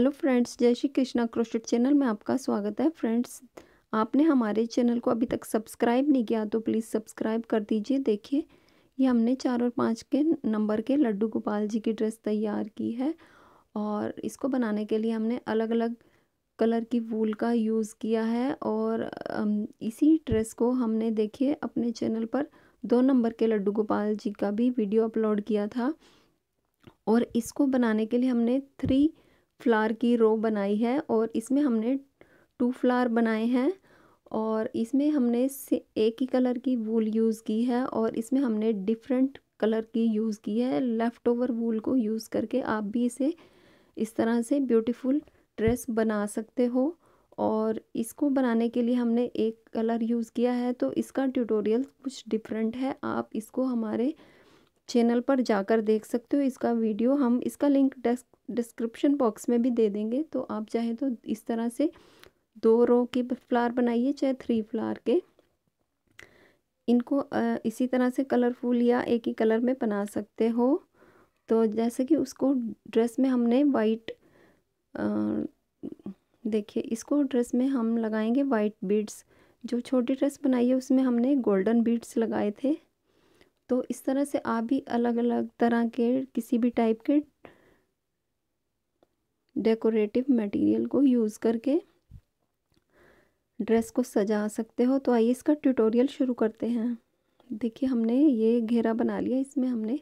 hello friends जय Shri Krishna crochet channel में आपका स्वागत है फ्रेंड्स आपने हमारे चैनल को अभी तक सब्सक्राइब नहीं किया तो प्लीज़ सब्सक्राइब कर दीजिए देखिए ये हमने चार और पाँच के नंबर के लड्डू गोपाल जी की ड्रेस तैयार की है और इसको बनाने के लिए हमने अलग अलग कलर की वूल का यूज़ किया है और इसी ड्रेस को हमने देखिए अपने चैनल पर दो नंबर के लड्डू गोपाल जी का भी वीडियो अपलोड किया था और इसको बनाने के लिए हमने थ्री फ्लार की रो बनाई है और इसमें हमने टू फ्लार बनाए हैं और इसमें हमने एक ही कलर की वूल यूज़ की है और इसमें हमने डिफरेंट कलर की यूज़ की है लेफ़्ट ओवर वूल को यूज़ करके आप भी इसे इस तरह से ब्यूटीफुल ड्रेस बना सकते हो और इसको बनाने के लिए हमने एक कलर यूज़ किया है तो इसका ट्यूटोरियल कुछ डिफरेंट है आप इसको हमारे चैनल पर जाकर देख सकते हो इसका वीडियो हम इसका लिंक डिस्क्रिप्शन बॉक्स में भी दे देंगे तो आप चाहे तो इस तरह से दो रो के फ्लावर बनाइए चाहे थ्री फ्लावर के इनको इसी तरह से कलरफुल या एक ही कलर में बना सकते हो तो जैसे कि उसको ड्रेस में हमने वाइट देखिए इसको ड्रेस में हम लगाएंगे वाइट बीड्स जो छोटी ड्रेस बनाई है उसमें हमने गोल्डन बीड्स लगाए थे तो इस तरह से आप भी अलग अलग तरह के किसी भी टाइप के डेकोरेटिव मटेरियल को यूज़ करके ड्रेस को सजा सकते हो तो आइए इसका ट्यूटोरियल शुरू करते हैं देखिए हमने ये घेरा बना लिया इसमें हमने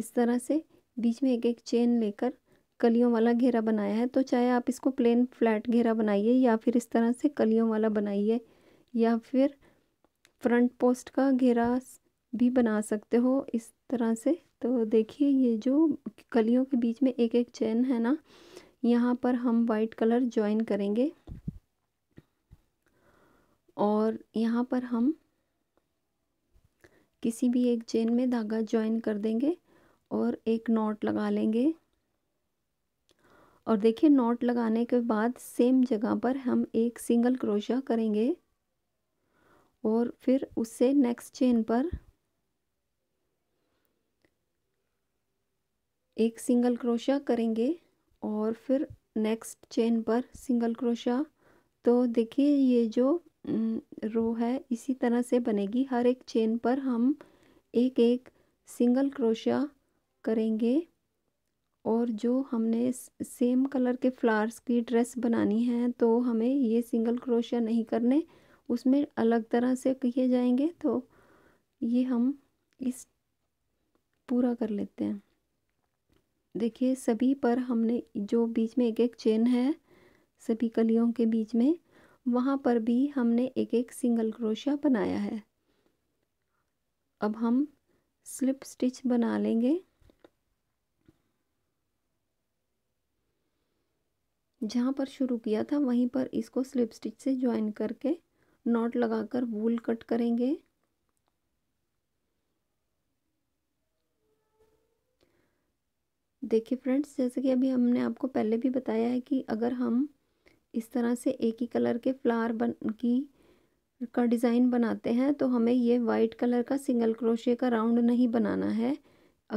इस तरह से बीच में एक एक चेन लेकर कलियों वाला घेरा बनाया है तो चाहे आप इसको प्लेन फ्लैट घेरा बनाइए या फिर इस तरह से कलियों वाला बनाइए या फिर फ्रंट पोस्ट का घेरा भी बना सकते हो इस तरह से तो देखिए ये जो कलियों के बीच में एक एक चैन है ना यहाँ पर हम वाइट कलर ज्वाइन करेंगे और यहाँ पर हम किसी भी एक चेन में धागा ज्वाइन कर देंगे और एक नॉट लगा लेंगे और देखिए नॉट लगाने के बाद सेम जगह पर हम एक सिंगल क्रोशा करेंगे और फिर उससे नेक्स्ट चेन पर एक सिंगल क्रोशा करेंगे और फिर नेक्स्ट चेन पर सिंगल क्रोशा तो देखिए ये जो रो है इसी तरह से बनेगी हर एक चेन पर हम एक एक सिंगल क्रोशा करेंगे और जो हमने सेम कलर के फ्लावर्स की ड्रेस बनानी है तो हमें ये सिंगल क्रोशा नहीं करने उसमें अलग तरह से किए जाएंगे तो ये हम इस पूरा कर लेते हैं देखिए सभी पर हमने जो बीच में एक एक चेन है सभी कलियों के बीच में वहाँ पर भी हमने एक एक सिंगल क्रोशिया बनाया है अब हम स्लिप स्टिच बना लेंगे जहाँ पर शुरू किया था वहीं पर इसको स्लिप स्टिच से ज्वाइन करके नॉट लगाकर वूल कट करेंगे देखिए फ्रेंड्स जैसे कि अभी हमने आपको पहले भी बताया है कि अगर हम इस तरह से एक ही कलर के फ्लावर बन की का डिज़ाइन बनाते हैं तो हमें ये वाइट कलर का सिंगल क्रोशे का राउंड नहीं बनाना है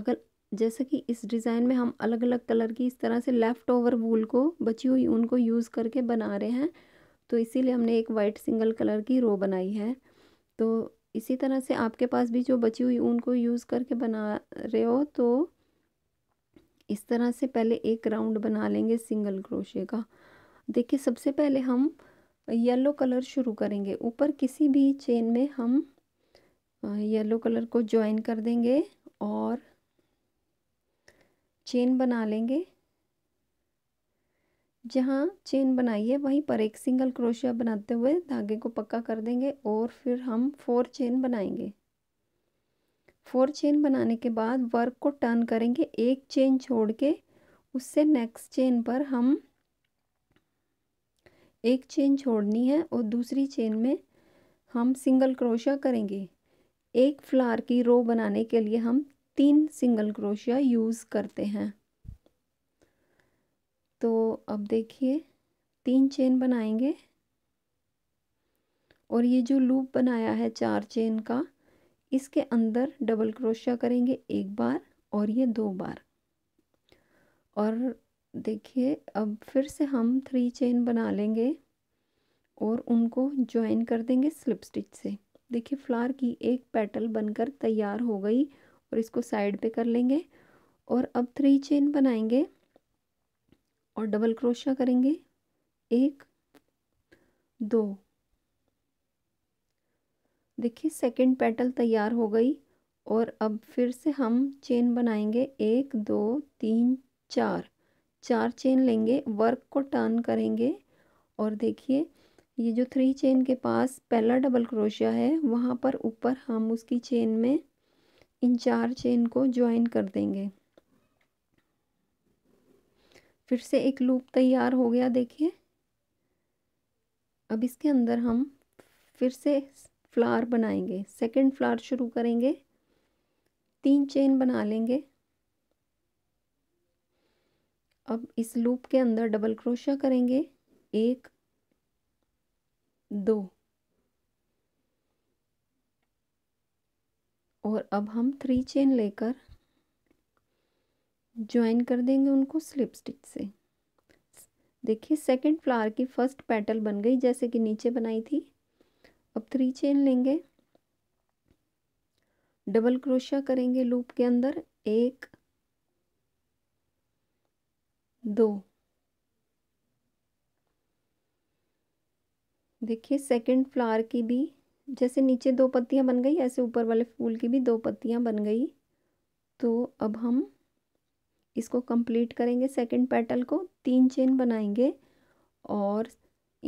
अगर जैसे कि इस डिज़ाइन में हम अलग अलग कलर की इस तरह से लेफ़्ट ओवर वूल को बची हुई ऊन को यूज़ करके बना रहे हैं तो इसीलिए हमने एक वाइट सिंगल कलर की रो बनाई है तो इसी तरह से आपके पास भी जो बची हुई ऊन को यूज़ करके बना रहे हो तो इस तरह से पहले एक राउंड बना लेंगे सिंगल क्रोशे का देखिए सबसे पहले हम येलो कलर शुरू करेंगे ऊपर किसी भी चेन में हम येलो कलर को ज्वाइन कर देंगे और चेन बना लेंगे जहाँ चेन बनाई है वहीं पर एक सिंगल क्रोशिया बनाते हुए धागे को पक्का कर देंगे और फिर हम फोर चेन बनाएंगे फोर चेन बनाने के बाद वर्क को टर्न करेंगे एक चेन छोड़ के उससे नेक्स्ट चेन पर हम एक चेन छोड़नी है और दूसरी चेन में हम सिंगल क्रोशिया करेंगे एक फ्लावर की रो बनाने के लिए हम तीन सिंगल क्रोशिया यूज़ करते हैं तो अब देखिए तीन चेन बनाएंगे और ये जो लूप बनाया है चार चेन का इसके अंदर डबल क्रोशिया करेंगे एक बार और ये दो बार और देखिए अब फिर से हम थ्री चेन बना लेंगे और उनको ज्वाइन कर देंगे स्लिप स्टिच से देखिए फ्लावर की एक पेटल बनकर तैयार हो गई और इसको साइड पे कर लेंगे और अब थ्री चेन बनाएंगे और डबल क्रोशिया करेंगे एक दो देखिए सेकंड पेटल तैयार हो गई और अब फिर से हम चेन बनाएंगे एक दो तीन चार चार चेन लेंगे वर्क को टर्न करेंगे और देखिए ये जो थ्री चेन के पास पहला डबल क्रोशिया है वहाँ पर ऊपर हम उसकी चेन में इन चार चेन को ज्वाइन कर देंगे फिर से एक लूप तैयार हो गया देखिए अब इसके अंदर हम फिर से फ्लावर बनाएंगे सेकंड फ्लावर शुरू करेंगे तीन चेन बना लेंगे अब इस लूप के अंदर डबल क्रोशा करेंगे एक दो और अब हम थ्री चेन लेकर ज्वाइन कर देंगे उनको स्लिप स्टिच से देखिए सेकंड फ्लावर की फर्स्ट पेटल बन गई जैसे कि नीचे बनाई थी अब थ्री चेन लेंगे डबल क्रोशा करेंगे लूप के अंदर एक दो देखिए सेकंड फ्लावर की भी जैसे नीचे दो पत्तियां बन गई ऐसे ऊपर वाले फूल की भी दो पत्तियां बन गई तो अब हम इसको कंप्लीट करेंगे सेकंड पेटल को तीन चेन बनाएंगे और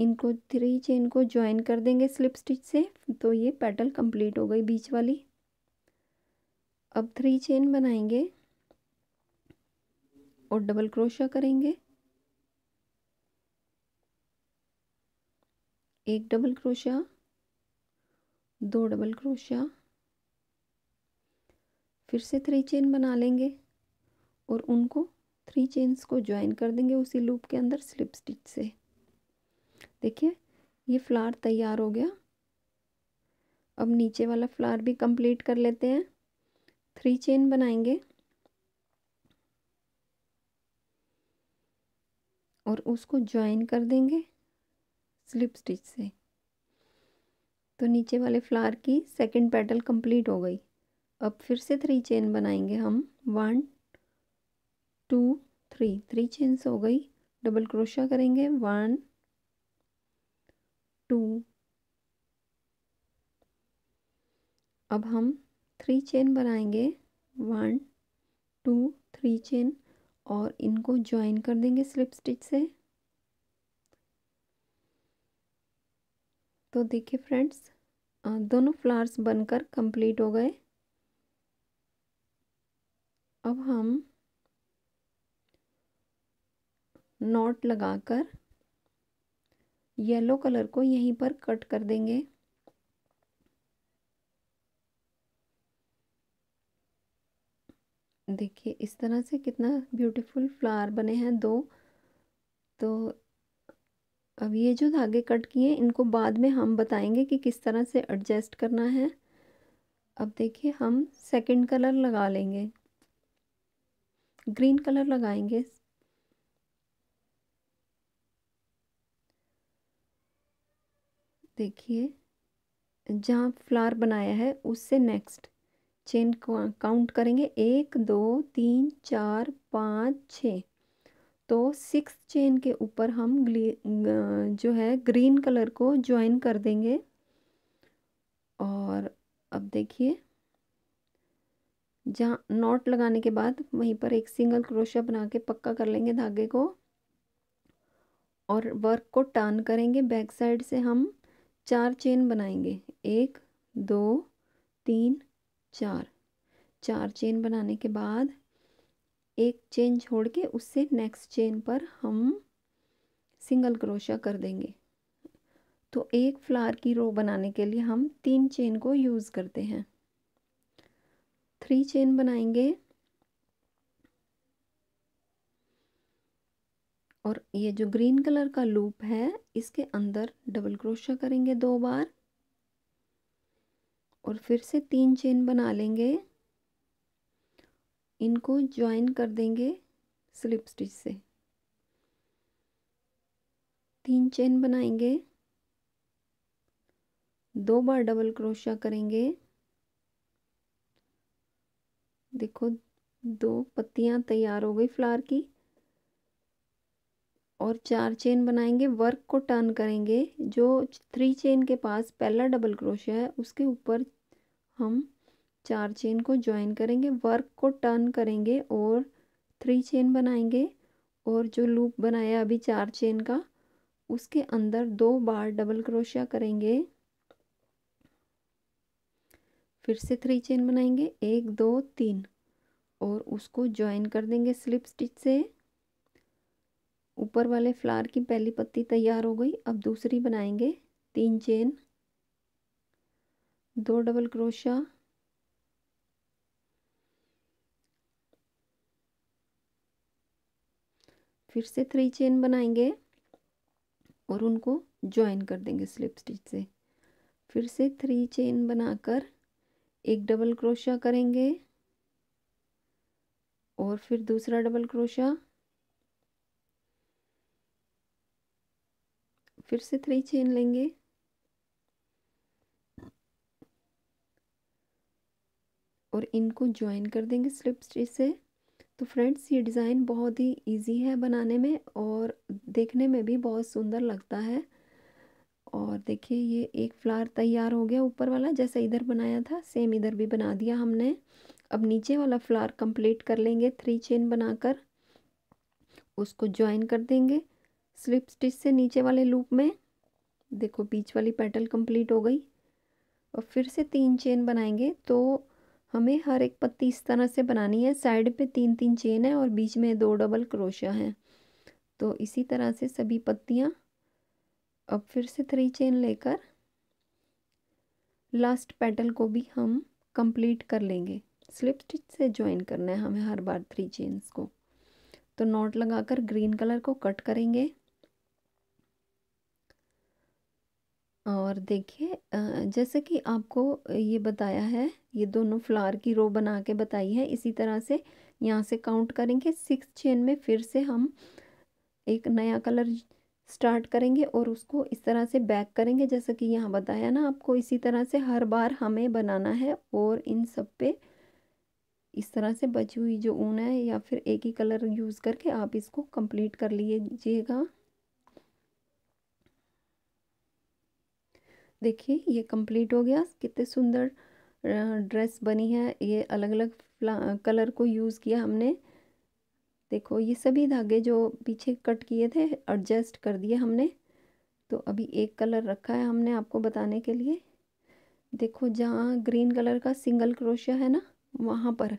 इनको थ्री चेन को ज्वाइन कर देंगे स्लिप स्टिच से तो ये पेटल कंप्लीट हो गई बीच वाली अब थ्री चेन बनाएंगे और डबल क्रोशा करेंगे एक डबल क्रोशा दो डबल क्रोशा फिर से थ्री चेन बना लेंगे और उनको थ्री चेन्स को ज्वाइन कर देंगे उसी लूप के अंदर स्लिप स्टिच से देखिए ये फ्लावर तैयार हो गया अब नीचे वाला फ्लावर भी कंप्लीट कर लेते हैं थ्री चेन बनाएंगे और उसको ज्वाइन कर देंगे स्लिप स्टिच से तो नीचे वाले फ्लावर की सेकंड पेटल कंप्लीट हो गई अब फिर से थ्री चेन बनाएंगे हम one two three three chains हो गई डबल क्रोशा करेंगे वन टू अब हम थ्री चेन बनाएंगे वन टू थ्री चेन और इनको ज्वाइन कर देंगे स्लिप स्टिच से तो देखिए फ्रेंड्स दोनों फ्लावर्स बनकर कंप्लीट हो गए अब हम नॉट लगाकर येलो कलर को यहीं पर कट कर देंगे देखिए इस तरह से कितना ब्यूटीफुल फ्लावर बने हैं दो तो अब ये जो धागे कट किए इनको बाद में हम बताएंगे कि किस तरह से एडजस्ट करना है अब देखिए हम सेकंड कलर लगा लेंगे ग्रीन कलर लगाएंगे देखिए जहाँ फ्लावर बनाया है उससे नेक्स्ट चेन काउंट करेंगे एक दो तीन चार पाँच छ तो सिक्स चेन के ऊपर हम ग्ली जो है ग्रीन कलर को ज्वाइन कर देंगे और अब देखिए जहाँ नॉट लगाने के बाद वहीं पर एक सिंगल क्रोशा बना के पक्का कर लेंगे धागे को और वर्क को टर्न करेंगे बैक साइड से हम चार चेन बनाएंगे एक दो तीन चार चार चेन बनाने के बाद एक चेन छोड़ के उससे नेक्स्ट चेन पर हम सिंगल क्रोशा कर देंगे तो एक फ्लावर की रो बनाने के लिए हम तीन चेन को यूज़ करते हैं थ्री चेन बनाएंगे और ये जो ग्रीन कलर का लूप है इसके अंदर डबल क्रोशा करेंगे दो बार और फिर से तीन चेन बना लेंगे इनको ज्वाइन कर देंगे स्लिप स्टिच से तीन चेन बनाएंगे दो बार डबल क्रोशा करेंगे देखो दो पत्तियां तैयार हो गई फ्लावर की और चार चेन बनाएंगे वर्क को टर्न करेंगे जो थ्री चेन के पास पहला डबल क्रोशिया है उसके ऊपर हम चार चेन को ज्वाइन करेंगे वर्क को टर्न करेंगे और थ्री चेन बनाएंगे और जो लूप बनाया अभी चार चेन का उसके अंदर दो बार डबल क्रोशिया करेंगे फिर से थ्री चेन बनाएंगे एक दो तीन और उसको ज्वाइन कर देंगे स्लिप स्टिच से ऊपर वाले फ्लावर की पहली पत्ती तैयार हो गई अब दूसरी बनाएंगे तीन चेन दो डबल क्रोशा फिर से थ्री चेन बनाएंगे और उनको ज्वाइन कर देंगे स्लिप स्टिच से फिर से थ्री चेन बनाकर एक डबल क्रोशा करेंगे और फिर दूसरा डबल क्रोशा फिर से थ्री चेन लेंगे और इनको ज्वाइन कर देंगे स्लिप स्टिच से तो फ्रेंड्स ये डिज़ाइन बहुत ही इजी है बनाने में और देखने में भी बहुत सुंदर लगता है और देखिए ये एक फ्लावर तैयार हो गया ऊपर वाला जैसा इधर बनाया था सेम इधर भी बना दिया हमने अब नीचे वाला फ्लावर कंप्लीट कर लेंगे थ्री चेन बनाकर उसको ज्वाइन कर देंगे स्लिप स्टिच से नीचे वाले लूप में देखो बीच वाली पेटल कंप्लीट हो गई और फिर से तीन चेन बनाएंगे तो हमें हर एक पत्ती इस तरह से बनानी है साइड पे तीन तीन चेन है और बीच में दो डबल क्रोशा हैं तो इसी तरह से सभी पत्तियाँ अब फिर से थ्री चेन लेकर लास्ट पेटल को भी हम कंप्लीट कर लेंगे स्लिप स्टिच से ज्वाइन करना है हमें हर बार थ्री चेन्स को तो नॉट लगाकर ग्रीन कलर को कट करेंगे और देखिए जैसे कि आपको ये बताया है ये दोनों फ्लावर की रो बना के बताई है इसी तरह से यहाँ से काउंट करेंगे सिक्स चेन में फिर से हम एक नया कलर स्टार्ट करेंगे और उसको इस तरह से बैक करेंगे जैसे कि यहाँ बताया ना आपको इसी तरह से हर बार हमें बनाना है और इन सब पे इस तरह से बची हुई जो ऊन है या फिर एक ही कलर यूज़ करके आप इसको कंप्लीट कर लीजिएगा देखिए ये कंप्लीट हो गया कितने सुंदर ड्रेस बनी है ये अलग अलग कलर को यूज़ किया हमने देखो ये सभी धागे जो पीछे कट किए थे एडजस्ट कर दिए हमने तो अभी एक कलर रखा है हमने आपको बताने के लिए देखो जहाँ ग्रीन कलर का सिंगल क्रोशिया है ना वहाँ पर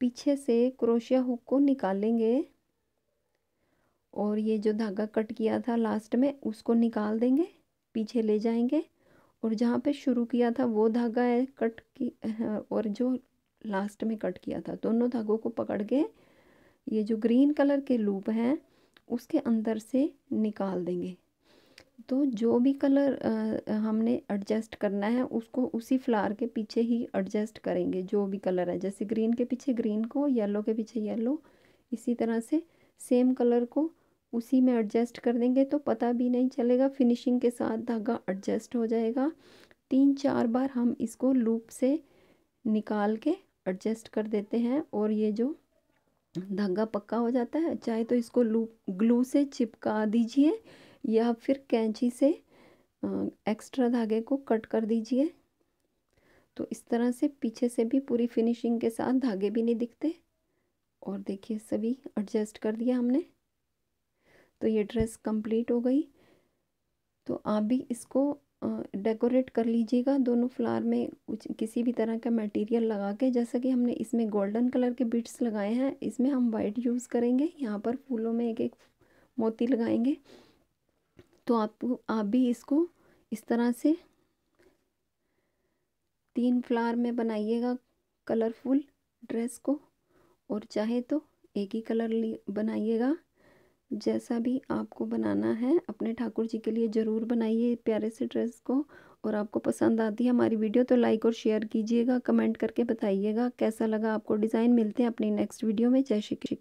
पीछे से क्रोशिया हुक को निकालेंगे और ये जो धागा कट किया था लास्ट में उसको निकाल देंगे पीछे ले जाएंगे और जहाँ पे शुरू किया था वो धागा है कट की और जो लास्ट में कट किया था दोनों धागों को पकड़ के ये जो ग्रीन कलर के लूप हैं उसके अंदर से निकाल देंगे तो जो भी कलर हमने एडजस्ट करना है उसको उसी फ्लावर के पीछे ही एडजस्ट करेंगे जो भी कलर है जैसे ग्रीन के पीछे ग्रीन को येलो के पीछे येलो इसी तरह से सेम कलर को उसी में एडजस्ट कर देंगे तो पता भी नहीं चलेगा फिनिशिंग के साथ धागा एडजस्ट हो जाएगा तीन चार बार हम इसको लूप से निकाल के एडजस्ट कर देते हैं और ये जो धागा पक्का हो जाता है चाहे तो इसको लूप ग्लू से चिपका दीजिए या फिर कैंची से एक्स्ट्रा धागे को कट कर दीजिए तो इस तरह से पीछे से भी पूरी फिनिशिंग के साथ धागे भी नहीं दिखते और देखिए सभी एडजस्ट कर दिया हमने तो ये ड्रेस कंप्लीट हो गई तो आप भी इसको डेकोरेट कर लीजिएगा दोनों फ्लावर में कुछ किसी भी तरह का मटेरियल लगा के जैसा कि हमने इसमें गोल्डन कलर के बीट्स लगाए हैं इसमें हम वाइट यूज़ करेंगे यहाँ पर फूलों में एक एक मोती लगाएंगे तो आप आप भी इसको इस तरह से तीन फ्लावर में बनाइएगा कलरफुल ड्रेस को और चाहे तो एक ही कलर बनाइएगा जैसा भी आपको बनाना है अपने ठाकुर जी के लिए ज़रूर बनाइए प्यारे से ड्रेस को और आपको पसंद आती है हमारी वीडियो तो लाइक और शेयर कीजिएगा कमेंट करके बताइएगा कैसा लगा आपको डिज़ाइन मिलते हैं अपनी नेक्स्ट वीडियो में जय श्री कृष्ण